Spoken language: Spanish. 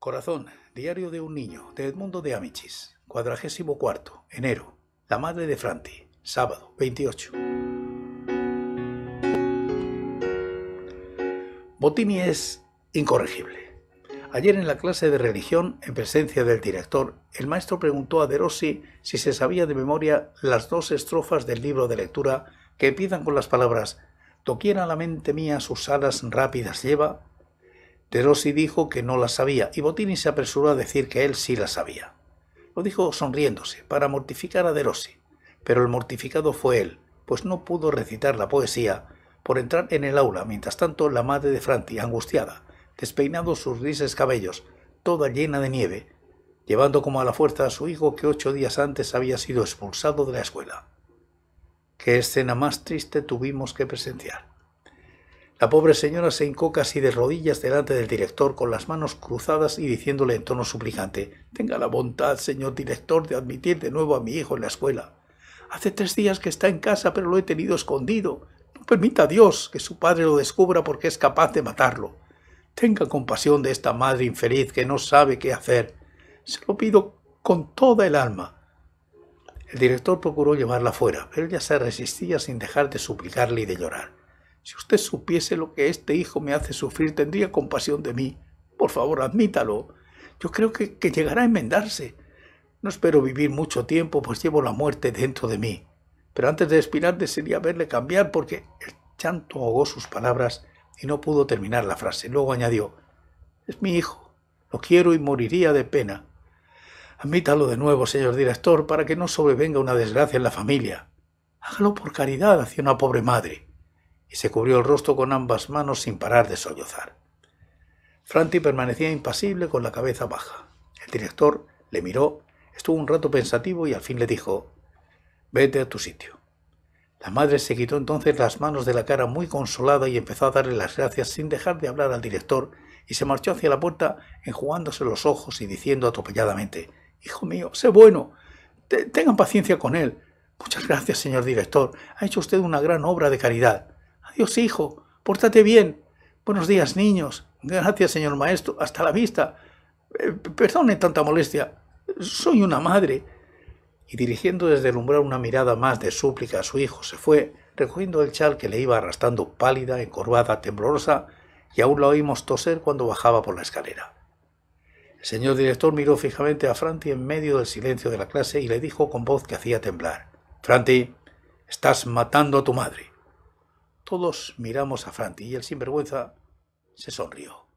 Corazón, Diario de un Niño, de Edmundo de Amichis, cuadragésimo enero. La madre de Franti, sábado, 28. Botini es incorregible. Ayer en la clase de religión, en presencia del director, el maestro preguntó a De Rossi si se sabía de memoria las dos estrofas del libro de lectura que empiezan con las palabras «Toquiera la mente mía sus alas rápidas lleva, Derossi dijo que no la sabía y Botini se apresuró a decir que él sí la sabía. Lo dijo sonriéndose, para mortificar a Derossi, pero el mortificado fue él, pues no pudo recitar la poesía por entrar en el aula. Mientras tanto, la madre de Franti, angustiada, despeinando sus grises cabellos, toda llena de nieve, llevando como a la fuerza a su hijo que ocho días antes había sido expulsado de la escuela. Qué escena más triste tuvimos que presenciar. La pobre señora se hincó casi de rodillas delante del director con las manos cruzadas y diciéndole en tono suplicante Tenga la bondad, señor director, de admitir de nuevo a mi hijo en la escuela. Hace tres días que está en casa, pero lo he tenido escondido. No permita a Dios que su padre lo descubra porque es capaz de matarlo. Tenga compasión de esta madre infeliz que no sabe qué hacer. Se lo pido con toda el alma. El director procuró llevarla fuera, pero ella se resistía sin dejar de suplicarle y de llorar. Si usted supiese lo que este hijo me hace sufrir, tendría compasión de mí. Por favor, admítalo. Yo creo que, llegará a enmendarse. No espero vivir mucho tiempo, pues llevo la muerte dentro de mí. Pero antes de expirar desearía verle cambiar, porque el chanto ahogó sus palabras y no pudo terminar la frase. Luego añadió, es mi hijo, lo quiero y moriría de pena. Admítalo de nuevo, señor director, para que no sobrevenga una desgracia en la familia. Hágalo por caridad hacia una pobre madre y se cubrió el rostro con ambas manos sin parar de sollozar. Franti permanecía impasible con la cabeza baja. El director le miró, estuvo un rato pensativo y al fin le dijo Vete a tu sitio. La madre se quitó entonces las manos de la cara muy consolada y empezó a darle las gracias sin dejar de hablar al director y se marchó hacia la puerta enjugándose los ojos y diciendo atropelladamente Hijo mío, sé bueno. tengan paciencia con él. Muchas gracias, señor director. Ha hecho usted una gran obra de caridad. —¡Dios, hijo, pórtate bien. Buenos días, niños. Gracias, señor maestro. Hasta la vista. Eh, perdone tanta molestia. Soy una madre. Y dirigiendo desde el umbral una mirada más de súplica a su hijo, se fue, recogiendo el chal que le iba arrastrando pálida, encorvada, temblorosa, y aún la oímos toser cuando bajaba por la escalera. El señor director miró fijamente a Franti en medio del silencio de la clase y le dijo con voz que hacía temblar: Franti, estás matando a tu madre. Todos miramos a Franti y el sinvergüenza se sonrió.